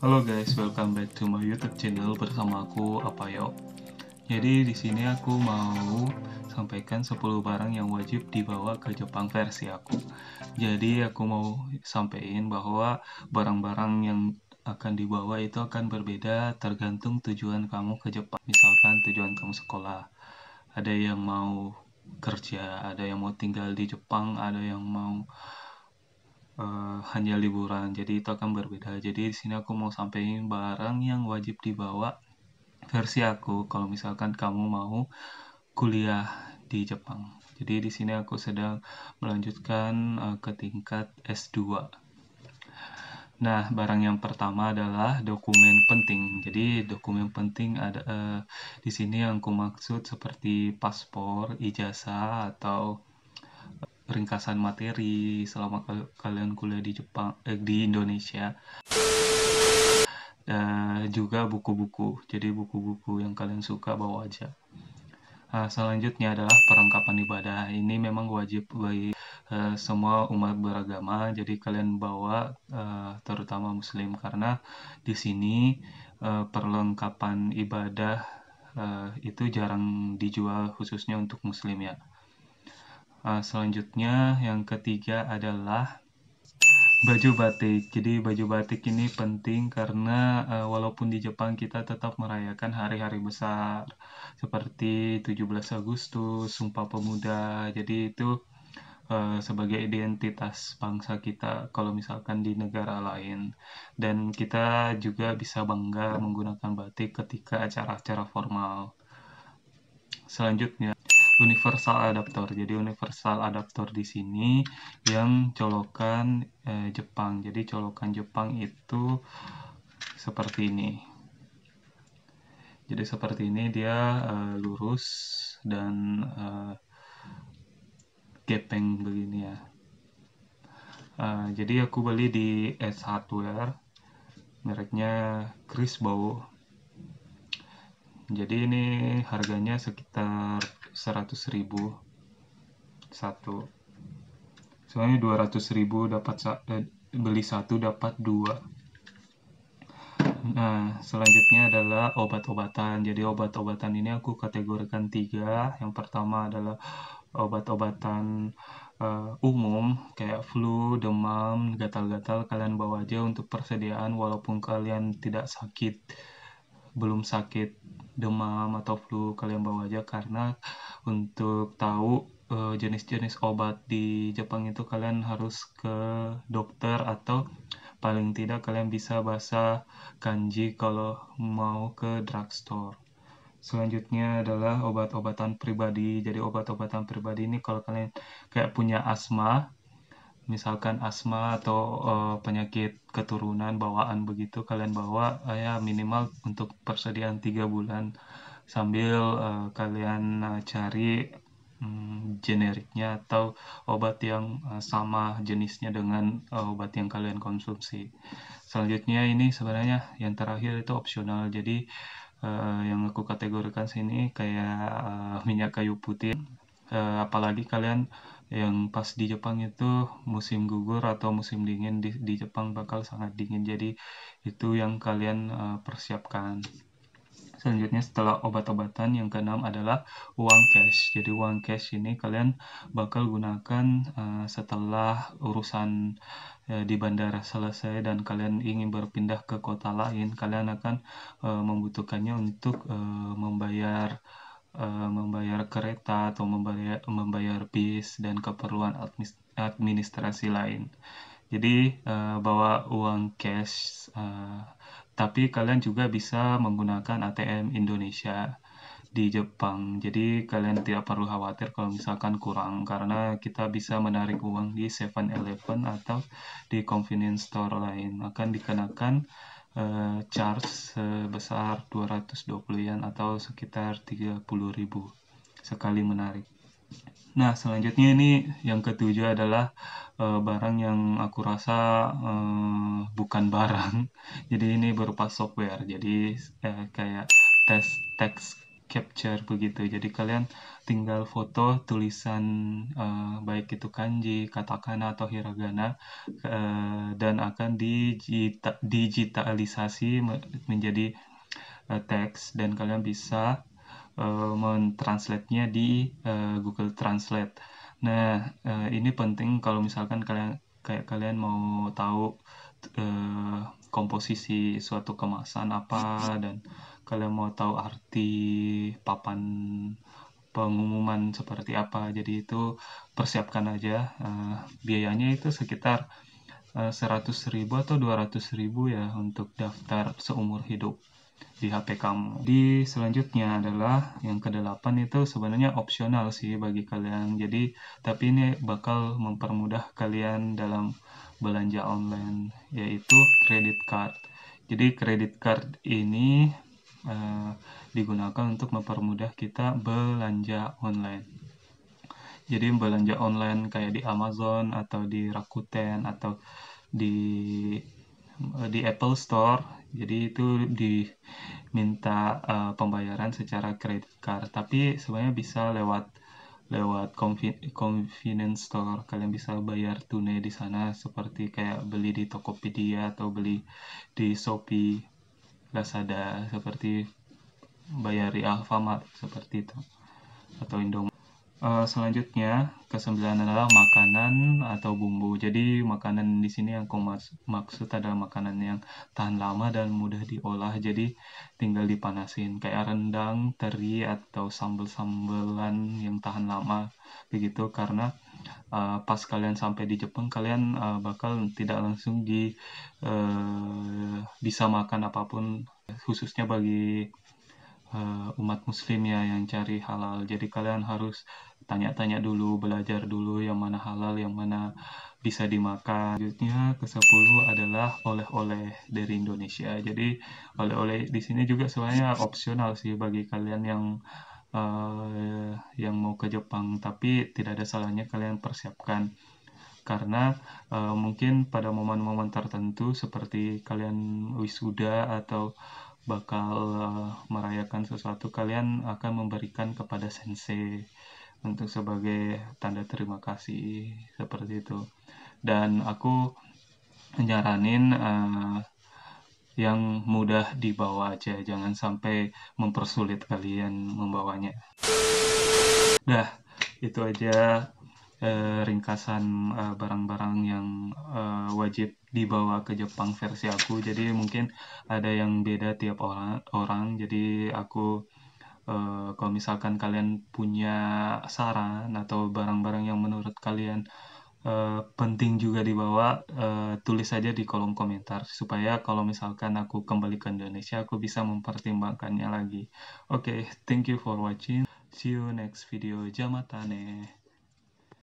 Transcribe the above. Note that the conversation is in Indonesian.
Halo guys, welcome back to my YouTube channel bersama aku Apa Apayo. Jadi di sini aku mau sampaikan 10 barang yang wajib dibawa ke Jepang versi aku. Jadi aku mau sampaikan bahwa barang-barang yang akan dibawa itu akan berbeda tergantung tujuan kamu ke Jepang. Misalkan tujuan kamu sekolah, ada yang mau kerja, ada yang mau tinggal di Jepang, ada yang mau uh, hanya liburan jadi itu akan berbeda jadi di sini aku mau sampaikan barang yang wajib dibawa versi aku kalau misalkan kamu mau kuliah di Jepang jadi di sini aku sedang melanjutkan uh, ke tingkat S2 Nah, barang yang pertama adalah dokumen penting. Jadi, dokumen penting ada uh, di sini yang aku maksud seperti paspor, ijazah, atau ringkasan materi selama kalian kuliah di Jepang eh, di Indonesia dan eh, juga buku-buku jadi buku-buku yang kalian suka bawa aja nah, selanjutnya adalah perlengkapan ibadah ini memang wajib bagi uh, semua umat beragama jadi kalian bawa uh, terutama muslim karena di sini uh, perlengkapan ibadah uh, itu jarang dijual khususnya untuk muslim ya Uh, selanjutnya yang ketiga adalah baju batik. Jadi baju batik ini penting karena uh, walaupun di Jepang kita tetap merayakan hari-hari besar seperti 17 Agustus, Sumpah Pemuda. Jadi itu uh, sebagai identitas bangsa kita kalau misalkan di negara lain. Dan kita juga bisa bangga menggunakan batik ketika acara-acara formal. Selanjutnya universal adaptor. Jadi universal adaptor di sini yang colokan eh, Jepang. Jadi colokan Jepang itu seperti ini. Jadi seperti ini dia eh, lurus dan eh, gepeng begini ya. Uh, jadi aku beli di S Hardware mereknya Chris Bow jadi ini harganya sekitar 100.000 satu soalnya 200.000 dapat eh, beli satu dapat dua nah selanjutnya adalah obat-obatan jadi obat-obatan ini aku kategorikan tiga yang pertama adalah obat-obatan uh, umum kayak flu, demam, gatal-gatal kalian bawa aja untuk persediaan walaupun kalian tidak sakit, belum sakit demam atau flu kalian bawa aja karena untuk tahu eh, jenis-jenis uh, obat di Jepang itu kalian harus ke dokter atau paling tidak kalian bisa bahasa kanji kalau mau ke drugstore. Selanjutnya adalah obat-obatan pribadi. Jadi obat-obatan pribadi ini kalau kalian kayak punya asma, misalkan asma atau uh, penyakit keturunan bawaan begitu kalian bawa uh, ya minimal untuk persediaan tiga bulan sambil uh, kalian uh, cari um, generiknya atau obat yang uh, sama jenisnya dengan uh, obat yang kalian konsumsi selanjutnya ini sebenarnya yang terakhir itu opsional jadi uh, yang aku kategorikan sini kayak uh, minyak kayu putih uh, apalagi kalian yang pas di Jepang itu musim gugur atau musim dingin di, di Jepang bakal sangat dingin jadi itu yang kalian uh, persiapkan selanjutnya setelah obat-obatan yang keenam adalah uang cash jadi uang cash ini kalian bakal gunakan uh, setelah urusan eh, di bandara selesai dan kalian ingin berpindah ke kota lain kalian akan uh, membutuhkannya untuk uh, membayar Eh, membayar kereta atau membayar membayar bis dan keperluan administrasi lain. Jadi uh, bawa uang cash, uh, tapi kalian juga bisa menggunakan ATM Indonesia di Jepang. Jadi kalian tidak perlu khawatir kalau misalkan kurang karena kita bisa menarik uang di 7-Eleven atau di convenience store lain akan dikenakan uh, charge sebesar 220 yen atau sekitar 30.000 sekali menarik. Nah, selanjutnya ini yang ketujuh adalah uh, barang yang aku rasa uh, bukan barang. Jadi ini berupa software. Jadi uh, kayak tes teks capture begitu. Jadi kalian tinggal foto tulisan uh, baik itu kanji, katakana atau hiragana uh, dan akan digita digitalisasi menjadi uh, teks dan kalian bisa uh, mentranslate-nya di uh, Google Translate. Nah, uh, ini penting kalau misalkan kalian kayak kalian mau tahu uh, komposisi suatu kemasan apa dan uh, kalian mau tahu arti papan pengumuman seperti apa. Jadi itu persiapkan aja uh, biayanya itu sekitar uh, ribu atau ribu ya untuk daftar seumur hidup di HP kamu. Di selanjutnya adalah yang kedelapan itu sebenarnya opsional sih bagi kalian. Jadi tapi ini bakal mempermudah kalian dalam belanja online yaitu kredit card. Jadi kredit card ini Eh, digunakan untuk mempermudah kita belanja online. Jadi belanja online kayak di Amazon atau di Rakuten atau di eh, di Apple Store. Jadi itu diminta uh, pembayaran secara kredit card, tapi sebenarnya bisa lewat lewat convenience store kalian bisa bayar tunai di sana seperti kayak beli di Tokopedia atau beli di Shopee Lazada seperti bayari Alfamart seperti itu atau Indomaret Uh, eh, selanjutnya kesembilan adalah makanan atau bumbu. Jadi makanan di sini yang aku maksud adalah makanan yang tahan lama dan mudah diolah. Jadi tinggal dipanasin kayak rendang, teri atau sambel-sambelan yang tahan lama begitu karena uh, pas kalian sampai di Jepang kalian uh, bakal tidak langsung di uh, bisa makan apapun khususnya bagi uh, umat muslim ya yang cari halal. Jadi kalian harus tanya-tanya dulu, belajar dulu yang mana halal, yang mana bisa dimakan. Selanjutnya ke-10 adalah oleh-oleh dari Indonesia. Jadi oleh-oleh di sini juga sebenarnya opsional sih bagi kalian yang Eh, yang mau ke Jepang, tapi tidak ada salahnya kalian persiapkan karena uh, mungkin pada momen-momen tertentu seperti kalian wisuda atau bakal uh, merayakan sesuatu kalian akan memberikan kepada sensei untuk sebagai tanda terima kasih seperti itu dan aku nyaranin uh, yang mudah dibawa aja, jangan sampai mempersulit kalian membawanya. Dah, itu aja eh, ringkasan eh, barang-barang eh, yang eh, wajib dibawa ke Jepang versi aku. Jadi mungkin ada yang beda tiap orang. orang. Jadi aku eh, kalau misalkan kalian punya saran atau barang-barang yang menurut kalian Eh, penting juga dibawa uh, tulis saja di kolom komentar supaya kalau misalkan aku kembali ke Indonesia aku bisa mempertimbangkannya lagi. Oke, okay, thank you for watching. See you next video. Jamatane.